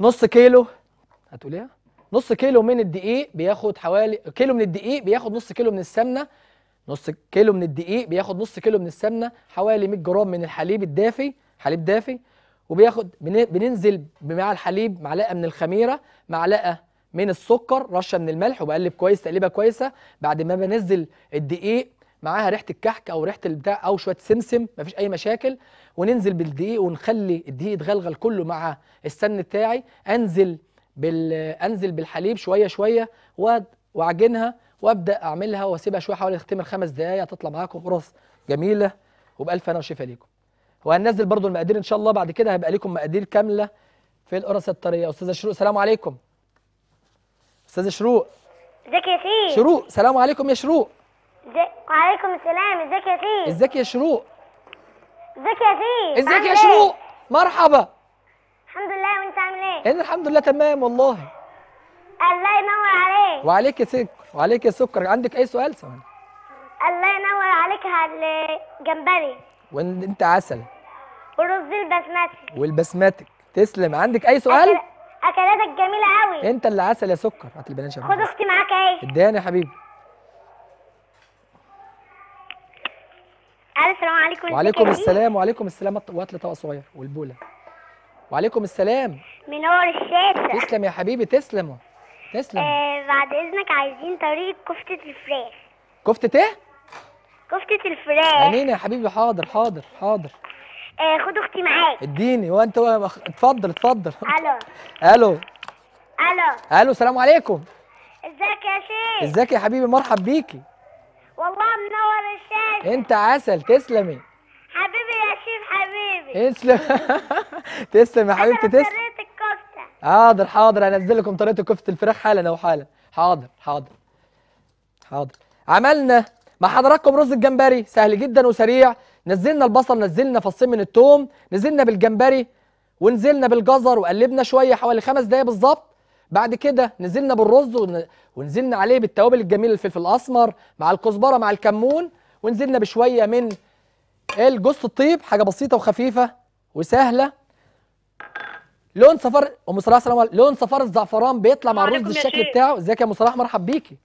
نص كيلو هتقول ايه نص كيلو من الدقيق بياخد حوالي كيلو من الدقيق بياخد نص كيلو من السمنه نص كيلو من الدقيق بياخد نص كيلو من السمنه حوالي 100 جرام من الحليب الدافي حليب دافي وبياخد بننزل مع الحليب معلقه من الخميره معلقه من السكر رشه من الملح وبقلب كويس تقليبه كويسه بعد ما بنزل الدقيق معاها ريحه الكحك او ريحه البتاع او شويه سمسم مفيش اي مشاكل وننزل بالدقيق ونخلي الدقيق يتغلغل كله مع السمن بتاعي انزل بال انزل بالحليب شويه شويه واعجنها وابدا اعملها واسيبها شويه حوالي تختمر خمس دقائق هتطلع معاكم فرص جميله وبالف هنا وشفا ليكم وهننزل برضو المقادير ان شاء الله بعد كده هيبقى ليكم مقادير كامله في القرص الطريه استاذه شروق سلام عليكم استاذه شروق ازيك يا سيد شروق سلام عليكم يا شروق وعليكم السلام ازيك يا سيد ازيك يا شروق ازيك يا سيد ازيك يا ايه؟ شروق مرحبا الحمد لله وانت عامل ايه انا الحمد لله تمام والله الله ينور عليك وعليك يا سكر وعليك يا سكر عندك اي سؤال ثواني الله ينور عليك على الجمبري وانت عسل ورز البسمتك والبسمتك تسلم عندك اي سؤال أكل... اكلاتك جميله قوي انت اللي عسل يا سكر هات البنات شباب خد اختي معاك ايه اداني يا حبيبي السلام عليكم وعليكم السلام وعليكم السلام وهات لي طبق صغير والبوله وعليكم السلام منور الشاشه تسلم يا حبيبي تسلم تسلم آه بعد اذنك عايزين طريقه كفته الفراخ كفته ايه كفته الفراخ عينينا يا حبيبي حاضر حاضر حاضر آه خد اختي معاك اديني هو انت اتفضل اتفضل الو الو الو الو السلام عليكم ازيك يا شيخ ازيك يا حبيبي مرحب بيكي والله منور الشاشه انت عسل تسلمي حبيبي يا شيخ حبيبي تسلم تسلم يا حبيبتي تسلم حاضر حاضر هنزل لكم طريقه كفته الفراخ حالا او حالا حاضر حاضر حاضر عملنا مع حضراتكم رز الجمبري سهل جدا وسريع نزلنا البصل نزلنا فصين من التوم نزلنا بالجمبري ونزلنا بالجزر وقلبنا شويه حوالي خمس دقايق بالظبط بعد كده نزلنا بالرز ونزلنا عليه بالتوابل الجميله الفلفل الاسمر مع الكزبره مع الكمون ونزلنا بشويه من الجوز الطيب حاجه بسيطه وخفيفه وسهله لون صفار ام صلاح سلام عليكم لون صفار الزعفران بيطلع مع الرز الشكل بتاعه ازيك يا ام صلاح مرحب بيكي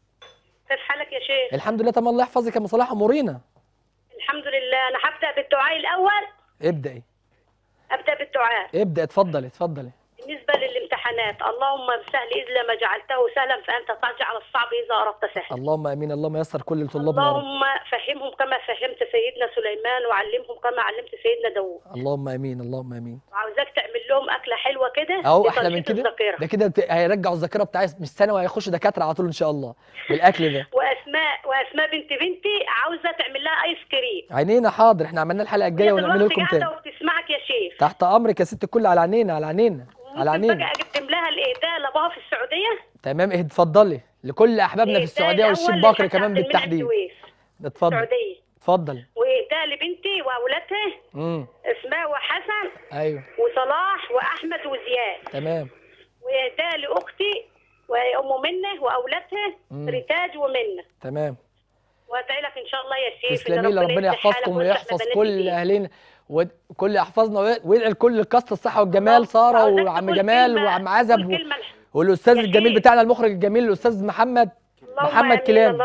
كيف حالك يا شيخ الحمد لله تمام الله يحفظك يا ام صلاح امورينا الحمد لله انا هبدا بالدعاء الاول ابدأي ابدا بالدعاء ابدا اتفضلي اتفضلي بالنسبة للامتحانات اللهم سهل إذ ما جعلته سهلا فأنت تجعل الصعب إذا أردت سهلا اللهم أمين اللهم يسر كل الطلاب اللهم فهمهم كما فهمت سيدنا سليمان وعلمهم كما علمت سيدنا داوود اللهم أمين اللهم أمين وعاوزاك تعمل لهم أكلة حلوة كده أهو أحلى من كده ده كده هيرجعوا الذاكرة بتاعي مش ثانوي هيخشوا دكاترة على طول إن شاء الله بالأكل ده وأسماء وأسماء بنت بنتي عاوزة تعمل لها آيس كريم عينينا حاضر إحنا عملنا الحلقة الجاية ونعمله لكم تاني تحت أمرك يا ست الكل على عينينا على عينينا على عينينا بقى اقدم لها الاهداء لابوها في السعوديه تمام اتفضلي لكل احبابنا في السعوديه والشيخ بكر كمان بالتحديد اتفضل السعوديه اتفضل واهداء لبنتي واولادها امم اسماء وحسن ايوه وصلاح واحمد وزياد تمام واهداء لاختي وام منه واولادها ريتاج ومنه تمام وادعي لك ان شاء الله يا شيخ تسلمي لي ربنا يحفظكم ويحفظ كل اهلنا وكل احفظنا وادعي لكل الكاست الصحه والجمال ساره وعم جمال وعم عزب والاستاذ الجميل بتاعنا المخرج الجميل الاستاذ محمد محمد كلام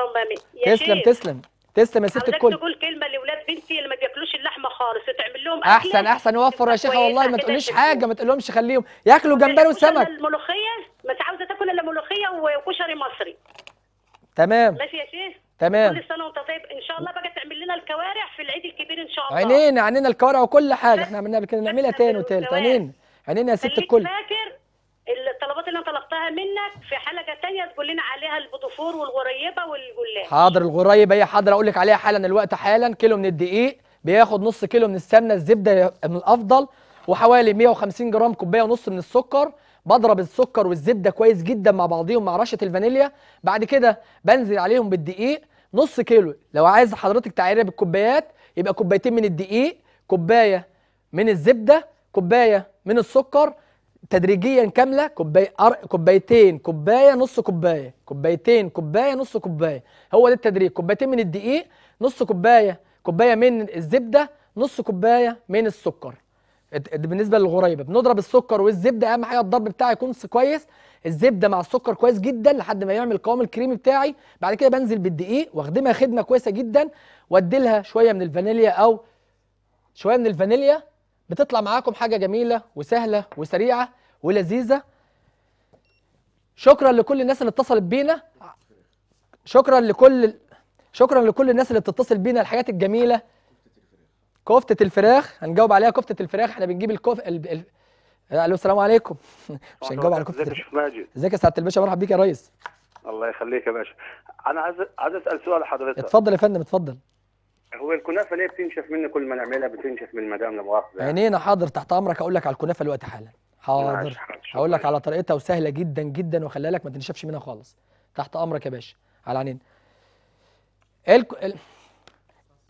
تسلم تسلم تسلم يا ست الكل تقول كلمه لاولاد بنتي اللي ما بياكلوش اللحمه خالص تعمل لهم أكل احسن احسن يوفر يا شيخه والله ما تقوليش حاجه ما تقولهمش خليهم ياكلوا جمبري وسمك الملوخيه مش عاوزه تاكل الا ملوخيه وكشري مصري تمام ماشي يا شيخ تمام كل سنه وانت طيب ان شاء الله بقى تعمل لنا الكوارع في العيد الكبير ان شاء الله عينينا عينينا الكوارع وكل حاجه احنا عملناها كده نعملها تاني وتالت عينينا عينينا يا ست الكل فاكر الطلبات اللي انا طلبتها منك في حلقه تانية تقول لنا عليها البودفور والغريبه والجلاب حاضر الغريبه هي حاضر اقول لك عليها حالا الوقت حالا كيلو من الدقيق بياخد نص كيلو من السمنه الزبده من الافضل وحوالي 150 جرام كوبايه ونص من السكر بضرب السكر والزبده كويس جدا مع بعضيهم مع رشه الفانيليا بعد كده بنزل عليهم بالدقيق نص كيلو لو عايز حضرتك تعيرها بالكوبايات يبقى كوبايتين من الدقيق كوبايه من الزبده كوبايه من السكر تدريجيا كامله كوبايه كوبايتين كوبايه نص كوبايه كوبايتين كوبايه نص كوبايه هو ده التدريج كوبايتين من الدقيق نص كوبايه كوبايه من الزبده نص كوبايه من السكر بالنسبه للغريبه بنضرب السكر والزبده اهم حاجه الضرب بتاعي يكون كويس الزبده مع السكر كويس جدا لحد ما يعمل القوام الكريمي بتاعي بعد كده بنزل بالدقيق واخدمها خدمه كويسه جدا وادي لها شويه من الفانيليا او شويه من الفانيليا بتطلع معاكم حاجه جميله وسهله وسريعه ولذيذه شكرا لكل الناس اللي اتصلت بينا شكرا لكل شكرا لكل الناس اللي بتتصل بينا الحاجات الجميله كفتة الفراخ هنجاوب عليها كفتة الفراخ احنا بنجيب الكف ال... ال... الو السلام عليكم مش هنجاوب على كفتة ازيك يا ازيك يا سعادة الباشا مرحبا بيك يا ريس الله يخليك يا باشا انا عايز عايز اسال سؤال لحضرتك اتفضل يا فندم اتفضل هو الكنافه ليه بتنشف مني كل ما نعملها بتنشف من المدام لمؤاخذة مؤاخذه عينينا حاضر تحت امرك هقول لك على الكنافه دلوقتي حالا حاضر هقول لك على طريقتها وسهله جدا جدا وخليها لك ما تنشفش منها خالص تحت امرك يا باشا على عينينا ال...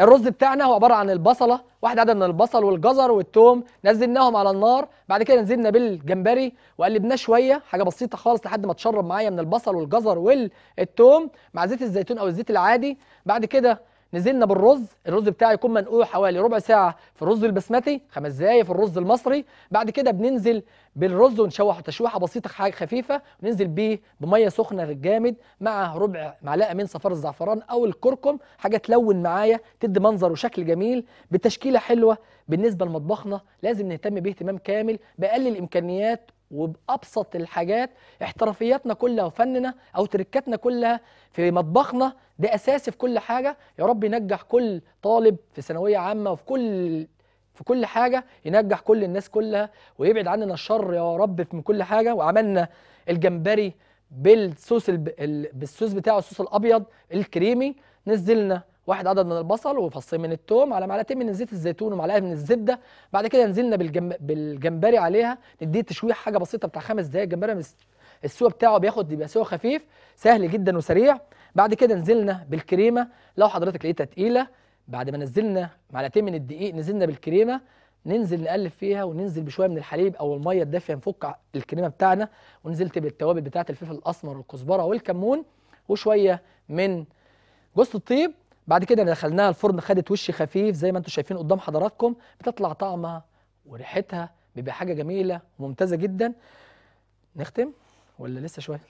الرز بتاعنا هو عباره عن البصله واحد عدد من البصل والجزر والثوم نزلناهم على النار بعد كده نزلنا بالجمبري وقلبناه شويه حاجه بسيطه خالص لحد ما تشرب معايا من البصل والجزر والثوم مع زيت الزيتون او الزيت العادي بعد كده نزلنا بالرز الرز بتاعي يكون منقوع حوالي ربع ساعه في الرز البسمتي خمس دقايق في الرز المصري بعد كده بننزل بالرز ونشوحه تشويحه بسيطه حاجه خفيفه وننزل بيه بميه سخنه جامد مع ربع معلقه من صفار الزعفران او الكركم حاجه تلون معايا تدي منظر وشكل جميل بتشكيله حلوه بالنسبه لمطبخنا لازم نهتم بيه اهتمام كامل بقلل الامكانيات وبابسط الحاجات احترافياتنا كلها وفننا او تركاتنا كلها في مطبخنا ده اساسي في كل حاجه يا رب ينجح كل طالب في ثانويه عامه وفي كل في كل حاجه ينجح كل الناس كلها ويبعد عننا الشر يا رب من كل حاجه وعملنا الجمبري بالصوص بالصوص بتاعه الصوص الابيض الكريمي نزلنا واحد عدد من البصل وفصين من التوم على معلقتين من زيت الزيتون ومعلقه من الزبده بعد كده نزلنا بالجم... بالجمبري عليها نديه تشويح حاجه بسيطه بتاع خمس دقائق الجمبري السوء بتاعه بياخد بيبقى سوء خفيف سهل جدا وسريع بعد كده نزلنا بالكريمه لو حضرتك لقيتها تقيله بعد ما نزلنا معلقتين من الدقيق نزلنا بالكريمه ننزل نقلب فيها وننزل بشويه من الحليب او الميه الدافيه نفك الكريمه بتاعنا ونزلت بالتوابل بتاعه الفلفل الاسمر والكزبره والكمون وشويه من جوز الطيب بعد كده دخلناها الفرن خدت وش خفيف زي ما انتم شايفين قدام حضراتكم بتطلع طعمها وريحتها بيبقى حاجه جميله وممتازه جدا نختم ولا لسه شويه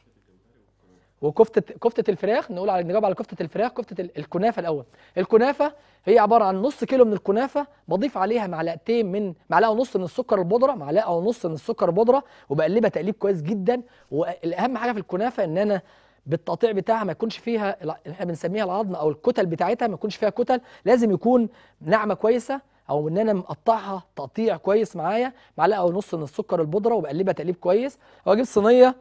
وكفته كفته الفراخ نقول على نجاوب على كفته الفراخ كفته الكنافه الاول الكنافه هي عباره عن نص كيلو من الكنافه بضيف عليها معلقتين من معلقه ونص من السكر البودره معلقه ونص من السكر البودره وبقلبها تقليب كويس جدا والاهم حاجه في الكنافه ان انا بالتقطيع بتاعها ما يكونش فيها احنا بنسميها العظم او الكتل بتاعتها ما يكونش فيها كتل لازم يكون ناعمه كويسه او ان انا مقطعها تقطيع كويس معايا معلقه ونص من السكر البودره وبقلبها تقليب كويس واجيب صينيه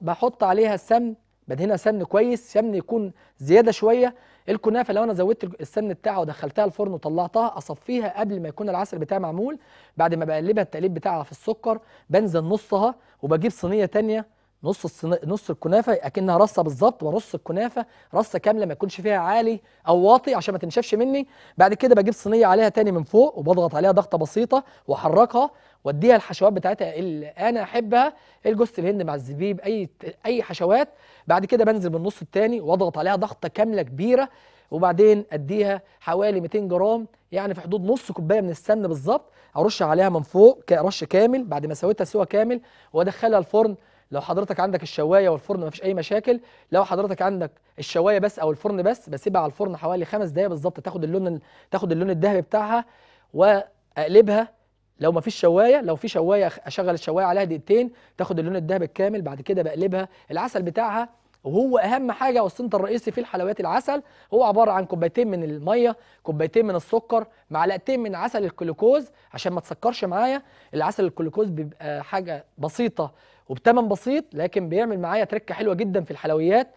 بحط عليها السمن بدهنها سمن كويس سمن يكون زياده شويه الكنافه لو انا زودت السمن بتاعها ودخلتها الفرن وطلعتها اصفيها قبل ما يكون العسل بتاعي معمول بعد ما بقلبها التقليب بتاعها في السكر بنزل نصها وبجيب صينيه ثانيه نص الصن... نص الكنافه اكنها رصه بالظبط ونص الكنافه رصه كامله ما يكونش فيها عالي او واطي عشان ما تنشفش مني بعد كده بجيب صينيه عليها تاني من فوق وبضغط عليها ضغطه بسيطه واحركها واديها الحشوات بتاعتها اللي انا احبها الجوز الهند مع الزبيب اي اي حشوات بعد كده بنزل بالنص التاني واضغط عليها ضغطه كامله كبيره وبعدين اديها حوالي 200 جرام يعني في حدود نص كوبايه من السمن بالظبط ارش عليها من فوق رش كامل بعد ما سويتها سوا كامل وادخلها الفرن لو حضرتك عندك الشوايه والفرن مفيش اي مشاكل لو حضرتك عندك الشوايه بس او الفرن بس بسيبها على الفرن حوالي خمس دقايق بالظبط تاخد اللون تاخد اللون الذهبي بتاعها واقلبها لو ما فيش شوايه لو في شوايه اشغل الشوايه عليها دقيقتين تاخد اللون الذهبي الكامل بعد كده بقلبها العسل بتاعها وهو اهم حاجه والسنتر الرئيسي في الحلويات العسل هو عباره عن كوبايتين من الميه كوبايتين من السكر معلقتين من عسل الكلوكوز عشان ما تسكرش معايا العسل الكلوكوز بيبقى حاجه بسيطه وبتمن بسيط لكن بيعمل معايا تركه حلوه جدا في الحلويات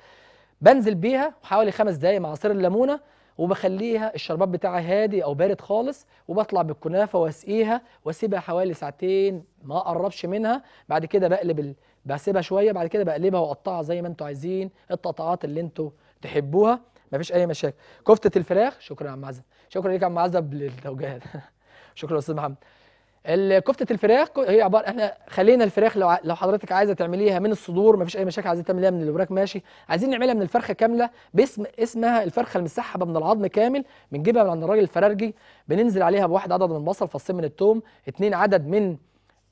بنزل بيها حوالي خمس دقايق مع عصير الليمونه وبخليها الشربات بتاعها هادي او بارد خالص وبطلع بالكنافه واسقيها واسيبها حوالي ساعتين ما اقربش منها بعد كده بقلب بسيبها شويه بعد كده بقلبها واقطعها زي ما انتوا عايزين التقطيعات اللي انتوا تحبوها مفيش اي مشاكل كفته الفراخ شكرا يا عم عزب شكرا ليك يا عم عزب للتوجيهات شكرا يا استاذ محمد كفته الفراخ هي عباره احنا خلينا الفراخ لو لو حضرتك عايزه تعمليها من الصدور مفيش اي مشاكل عايزه تعمليها من الوراك ماشي عايزين نعملها من الفرخه كامله باسم اسمها الفرخه المسحبه من العظم كامل بنجيبها من عند الراجل الفرارجي بننزل عليها بواحد عدد من البصل فصين من الثوم اثنين عدد من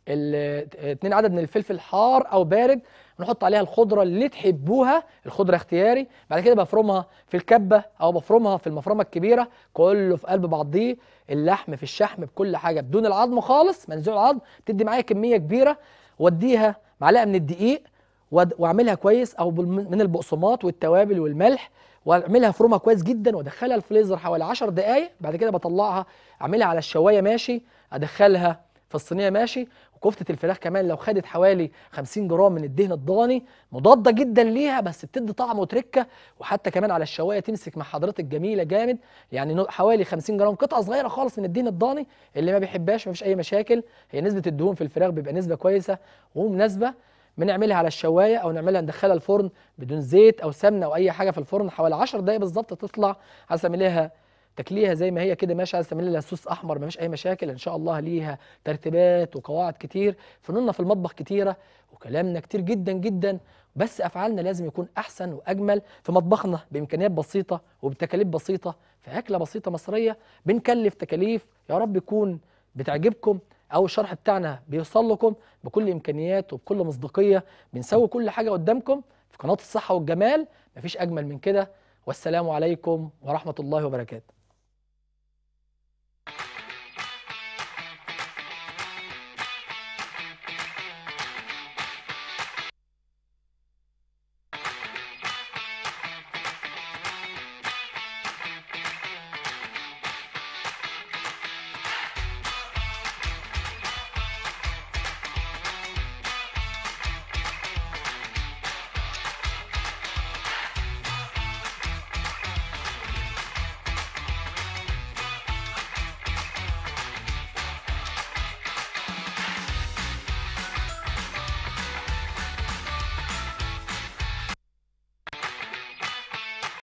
اتنين عدد من الفلفل حار او بارد نحط عليها الخضره اللي تحبوها الخضره اختياري بعد كده بفرمها في الكبه او بفرمها في المفرمه الكبيره كله في قلب بعضيه اللحم في الشحم بكل حاجه بدون العظم خالص منزوع العظم تدي معايا كميه كبيره واديها معلقه من الدقيق واعملها كويس او من البقسماط والتوابل والملح واعملها فرومها كويس جدا وادخلها الفريزر حوالي 10 دقائق بعد كده بطلعها اعملها على الشوايه ماشي ادخلها في الصينيه ماشي وكفتة الفراخ كمان لو خدت حوالي 50 جرام من الدهن الضاني مضادة جدا ليها بس بتدي طعم وتركة وحتى كمان على الشواية تمسك مع حضرتك جميلة جامد يعني حوالي 50 جرام قطعة صغيرة خالص من الدهن الضاني اللي ما بيحبهاش ما فيش أي مشاكل هي نسبة الدهون في الفراخ بيبقى نسبة كويسة ومناسبة بنعملها على الشوايه او نعملها ندخلها الفرن بدون زيت او سمنه او اي حاجه في الفرن حوالي 10 دقائق بالظبط تطلع هسمي تاكليها زي ما هي كده ماشي عايز تعمل لها سوس احمر مفيش اي مشاكل ان شاء الله ليها ترتيبات وقواعد كتير فنوننا في المطبخ كتيره وكلامنا كتير جدا جدا بس افعالنا لازم يكون احسن واجمل في مطبخنا بامكانيات بسيطه وبتكاليف بسيطه في اكله بسيطه مصريه بنكلف تكاليف يا رب يكون بتعجبكم او الشرح بتاعنا بيوصل لكم بكل امكانيات وبكل مصداقيه بنسوي كل حاجه قدامكم في قناه الصحه والجمال مفيش اجمل من كده والسلام عليكم ورحمه الله وبركاته